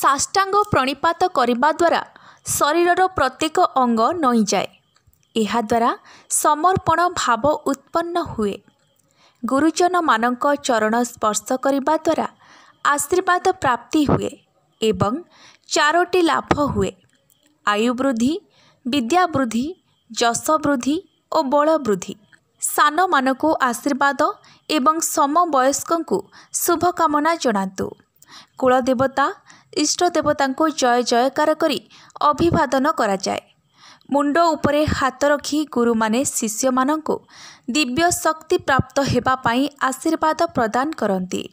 ସାଷ୍ଟାଙ୍ଗ ପ୍ରଣିପାତ କରିବା ଦ୍ୱାରା ଶରୀରର ପ୍ରତ୍ୟେକ ଅଙ୍ଗ ନଇଁଯାଏ ଏହାଦ୍ୱାରା ସମର୍ପଣ ଭାବ ଉତ୍ପନ୍ନ ହୁଏ ଗୁରୁଜନମାନଙ୍କ ଚରଣ ସ୍ପର୍ଶ କରିବା ଦ୍ୱାରା ଆଶୀର୍ବାଦ ପ୍ରାପ୍ତି ହୁଏ ଏବଂ ଚାରୋଟି ଲାଭ ହୁଏ ଆୟୁ ବୃଦ୍ଧି ବିଦ୍ୟା ବୃଦ୍ଧି ଯଶ ବୃଦ୍ଧି ଓ ବଳ ବୃଦ୍ଧି ସାନମାନଙ୍କୁ ଆଶୀର୍ବାଦ ଏବଂ ସମବୟସ୍କଙ୍କୁ ଶୁଭକାମନା ଜଣାନ୍ତୁ କୁଳଦେବତା ଇଷ୍ଟ ଦେବତାଙ୍କୁ ଜୟ ଜୟକାର କରି ଅଭିବାଦନ କରାଯାଏ ମୁଣ୍ଡ ଉପରେ ହାତ ରଖି ଗୁରୁମାନେ ଶିଷ୍ୟମାନଙ୍କୁ ଦିବ୍ୟ ଶକ୍ତି ପ୍ରାପ୍ତ ହେବା ପାଇଁ ଆଶୀର୍ବାଦ ପ୍ରଦାନ କରନ୍ତି